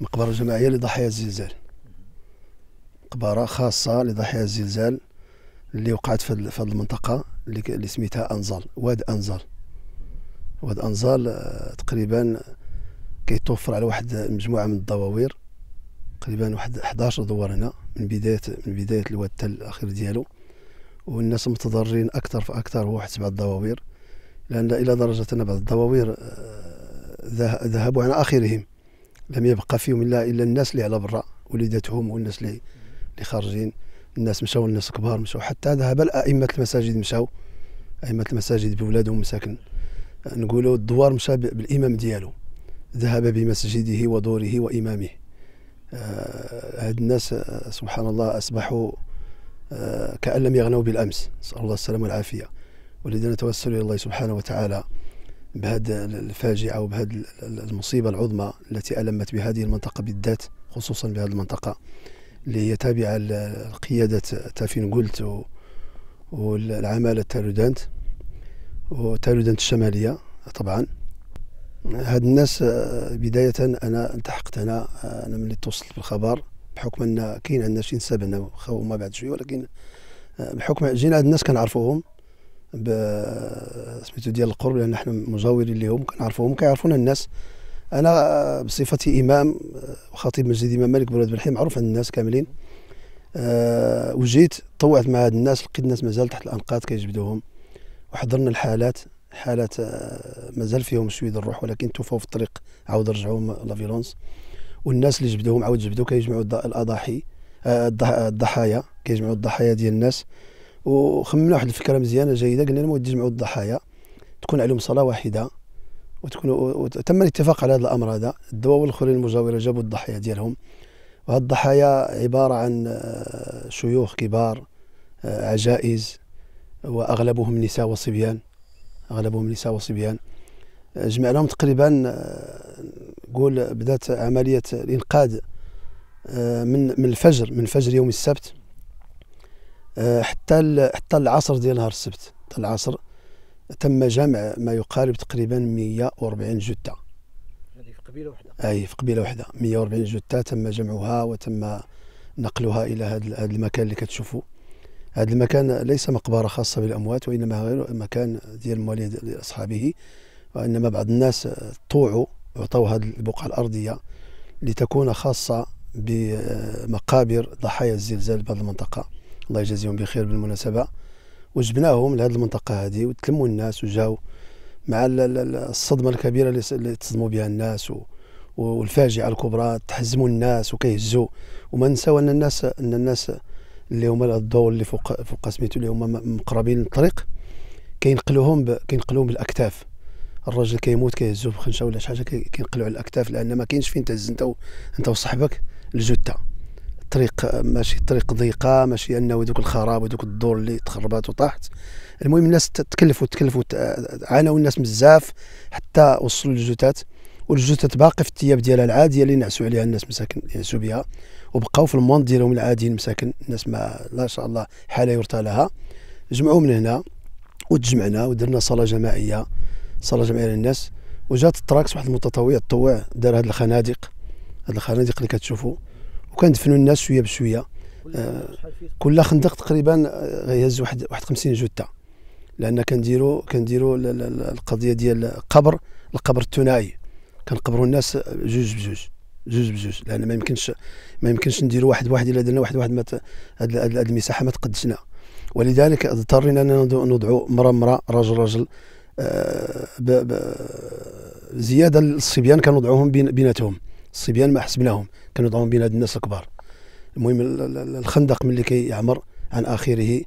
مقبرة جماعية لضحايا الزلزال مقبرة خاصة لضحايا الزلزال اللي وقعت في هذه المنطقة اللي, سميتها أنزال واد أنزال واد أنزال آه، تقريبا كيتوفر على واحد مجموعة من الدواوير تقريبا واحد 11 دوار هنا من بداية من بداية الواد حتى الأخير ديالو والناس متضررين أكثر فأكثر هو واحد سبعة دواوير لأن إلى درجة أن بعض الدواوير آه، ذهبوا عن آخرهم لم يبقى فيهم الا الا الناس اللي على برا وليداتهم والناس اللي اللي خارجين الناس مشاو الناس كبار مشاو حتى ذهب ائمه المساجد مشاو ائمه المساجد بولادهم مساكن نقولوا الدوار مشى بالامام ديالو ذهب بمسجده ودوره وامامه آه، هاد الناس آه، سبحان الله اصبحوا آه، كأن لم يغنوا بالأمس نسأل الله السلامة والعافية ولذا نتوسل إلى الله سبحانه وتعالى بهذه الفاجعة وبهذه المصيبة العظمى التي ألمت بهذه المنطقة بالذات خصوصا بهذه المنطقة اللي هي تابعة لقيادة تافين قلت والعمالة تالودانت وتالودانت الشمالية طبعا هاد الناس آه، بداية أنا التحقت هنا آه، أنا ملي اتصلت بالخبر بحكم أن كاين عندنا شي نساب هنا ما بعد شوية ولكن آه، بحكم جينا هاد الناس كنعرفوهم سميتو ديال القرب لان حنا مجاورين لهم كنعرفوهم كيعرفونا الناس انا آه، بصفتي امام آه، وخطيب مسجد امام مالك بن بن معروف عند الناس كاملين أه وجيت طوعت مع هاد الناس لقيت الناس مازال تحت الانقاض كيجبدوهم وحضرنا الحالات حالات آه، مازال فيهم شويه الروح ولكن توفوا في الطريق عاود رجعوهم لافيلونس والناس اللي جبدوهم عاود جبدو كيجمعوا الاضاحي الضحايا كيجمعوا الضحايا ديال الناس وخممنا واحد الفكره مزيانه جيده قلنا لهم نجمعوا الضحايا تكون عليهم صلاه واحده وتكون وتم الاتفاق على هذا الامر هذا الدواوين الاخرين المجاوره جابوا الضحايا ديالهم وهاد الضحايا عباره عن آه، شيوخ كبار آه، عجائز واغلبهم نساء وصبيان اغلبهم نساء وصبيان جمعناهم تقريبا آه، قول بدات عمليه الانقاذ من من الفجر من فجر يوم السبت آه، حتى حتى العصر ديال نهار السبت حتى العصر تم جمع ما يقارب تقريبا 140 جثه هذه في قبيله واحده اي في قبيله واحده 140 جثه تم جمعها وتم نقلها الى هذا المكان اللي كتشوفوا هذا المكان ليس مقبره خاصه بالاموات وانما غير مكان ديال موالين لاصحابه وانما بعض الناس طوعوا وعطوا هذه البقعه الارضيه لتكون خاصه بمقابر ضحايا الزلزال بهذه المنطقه الله يجازيهم بخير بالمناسبه وجبناهم لهذه المنطقه هذه وتلموا الناس وجاو مع الصدمه الكبيره اللي تصدموا بها الناس والفاجعه الكبرى تحزموا الناس وكيهزوا وما نساو ان الناس ان الناس اللي هما الدور اللي فوق فوق سميتو اللي هما مقربين للطريق كينقلوهم كينقلوهم بالاكتاف الراجل كيموت كيهزوه بخنشه ولا شي حاجه كينقلو على الاكتاف لان ما كاينش فين تهز انت انت وصاحبك الجثه طريق ماشي طريق ضيقه ماشي انه ذوك الخراب ودوك الدور اللي تخربات وطاحت المهم الناس تكلفوا تكلفوا عانوا الناس بزاف حتى وصلوا للجثث والجثث باقي في الثياب ديالها العاديه اللي نعسوا عليها الناس مساكن ينعسوا بها وبقاو في الموند ديالهم العاديين مساكن الناس ما لا شاء الله حاله يرثى لها جمعوا من هنا وتجمعنا ودرنا صلاه جماعيه صلاه جماعيه للناس وجات التراكس واحد المتطوع تطوع دار هاد الخنادق هاد الخنادق اللي كتشوفوا وكندفنوا الناس شويه بشويه آه، كل خندق تقريبا غيهز آه، واحد واحد 50 جثه لان كنديروا كنديروا القضيه ديال قبر القبر الثنائي كنقبروا الناس جوج بجوج جوج بجوج لان ما يمكنش ما يمكنش نديروا واحد واحد الا درنا واحد واحد هذه المساحه ما تقدسنا ولذلك اضطرينا اننا نوضعوا مره مره رجل رجل آه، زياده الصبيان كنوضعوهم بيناتهم الصبيان ما حسبناهم كانوا يضعون بين هاد الناس الكبار المهم الخندق ملي كيعمر عن اخره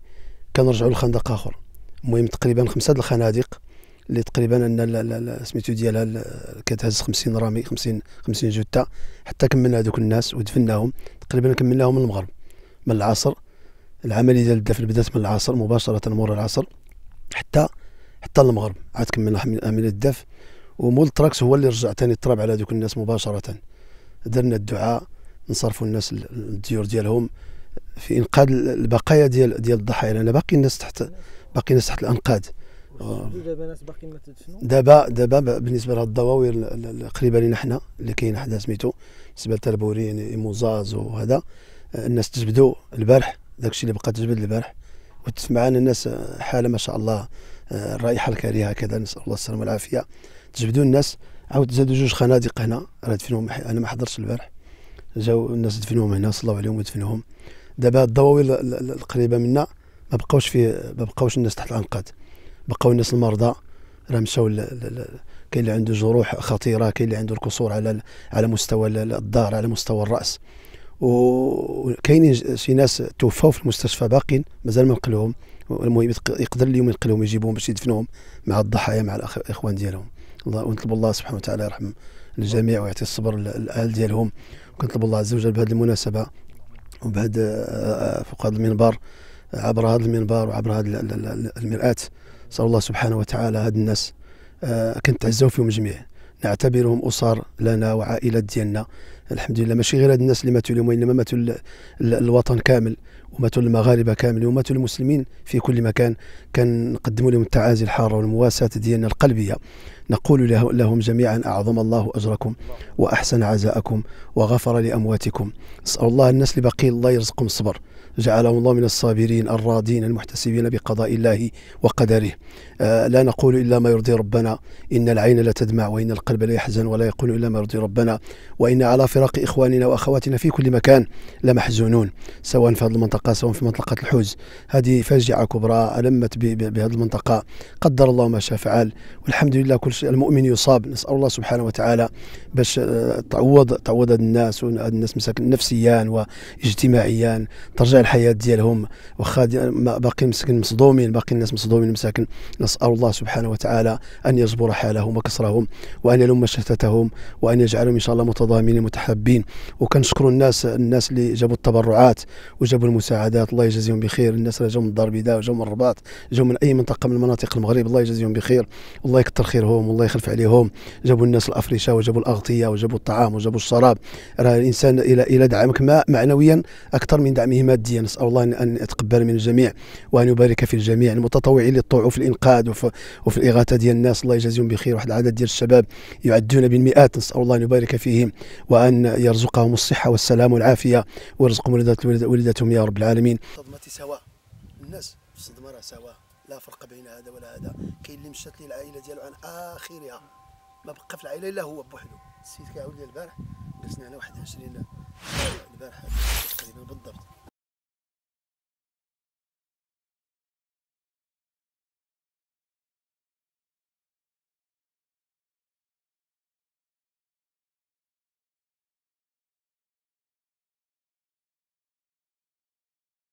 كنرجعوا للخندق اخر المهم تقريبا خمسه د الخنادق اللي تقريبا ان سميتو ديالها كتهز 50 رامي 50 50 جثه حتى كملنا هذوك الناس ودفناهم تقريبا كملناهم من المغرب من العصر العمليه ديال الدفن بدات من العصر مباشره مور العصر حتى حتى المغرب عاد كملنا عمليه الدفن ومول تراكس هو اللي رجع ثاني التراب على ذوك الناس مباشره درنا الدعاء نصرفوا الناس الديور ديالهم في انقاذ البقايا ديال ديال الضحايا لان باقي الناس تحت باقي الناس تحت الانقاض دابا ناس باقيين ما دابا دابا بالنسبه لهاد الضواوير القريبه لينا حنا اللي كاين حدا سميتو بالنسبه للتربوري يعني موزاز وهذا الناس تجبدوا البارح داكشي اللي بقى تجبد البارح وتسمعنا الناس آه، حاله ما شاء الله آه، الرائحه الكريهه كذا نسال الله السلامه والعافيه تجبدوا الناس عاود زادوا جوج خنادق هنا راه دفنوهم انا ما حضرتش البارح جاو الناس دفنوهم هنا صلوا عليهم ودفنوهم دابا الضواوي القريبه منا ما بقاوش فيه ما بقاوش الناس تحت الانقاض بقاو الناس المرضى راه مشاو كاين اللي عنده جروح خطيره كاين اللي عنده الكسور على على مستوى الظهر على مستوى الراس وكاينين شي ناس توفاو في المستشفى باقين مازال ما نقلوهم المهم يقدر اليوم ينقلوهم يجيبوهم باش يدفنوهم مع الضحايا مع الاخوان ديالهم الله ونطلب الله سبحانه وتعالى يرحم الجميع ويعطي الصبر للاهل ديالهم وكنطلب الله عز وجل بهذه المناسبه وبهذا آه، فوق هذا المنبر عبر هذا المنبر وعبر هذا المرآة نسأل الله سبحانه وتعالى هاد الناس آه، كنتعزاو فيهم جميع نعتبرهم أسر لنا وعائلات ديالنا الحمد لله ماشي غير هاد الناس اللي ماتوا اليوم وانما ماتوا الوطن كامل وماتوا المغاربه كامل وماتوا المسلمين في كل مكان كنقدموا لهم التعازي الحاره والمواساه ديالنا القلبيه نقول لهم جميعا اعظم الله اجركم واحسن عزاءكم وغفر لامواتكم نسال الله الناس اللي باقي الله يرزقهم الصبر جعلهم الله من الصابرين الراضين المحتسبين بقضاء الله وقدره آه لا نقول الا ما يرضي ربنا ان العين لا تدمع وان القلب لا يحزن ولا يقول الا ما يرضي ربنا وان على فراق إخواننا وأخواتنا في كل مكان لمحزونون سواء في هذه المنطقة سواء في منطقة الحوز هذه فاجعة كبرى ألمت بهذه المنطقة قدر الله ما شاء فعل والحمد لله كل شيء المؤمن يصاب نسأل الله سبحانه وتعالى باش آه، تعوض تعوض الناس الناس مساكن نفسيا واجتماعيا ترجع الحياة ديالهم واخا باقي مساكن مصدومين باقي الناس مصدومين مساكن نسأل الله سبحانه وتعالى أن يجبر حالهم وكسرهم وأن يلم شتتهم وأن يجعلهم إن شاء الله متضامنين متحدثين حابين وكنشكروا الناس الناس اللي جابوا التبرعات وجابوا المساعدات الله يجازيهم بخير الناس اللي جاوا من الدار البيضاء وجاوا من الرباط جاوا من اي منطقه من مناطق المغرب الله يجازيهم بخير الله يكثر خيرهم والله يخلف عليهم جابوا الناس الافرشه وجابوا الاغطيه وجابوا الطعام وجابوا الشراب راه الانسان الى الى دعمك ما معنويا اكثر من دعمه ماديا نسال الله ان يتقبل من الجميع وان يبارك في الجميع المتطوعين اللي طوعوا في الانقاذ وفي, وفي الاغاثه ديال الناس الله يجازيهم بخير واحد العدد ديال الشباب يعدون بالمئات نسال الله ان يبارك فيهم وان أن يرزقهم الصحة والسلام والعافية ويرزقهم ولدتهم يا رب العالمين الصدمة سواء الناس الصدمة راه سواء لا فرق بين هذا ولا هذا كاين اللي مشات ليه العائلة ديالو عن آخرها ما بقى في العائلة إلا هو بوحدو السيد كيعاود لي البارح جلسنا أنا 21 البارح تقريبا بالضبط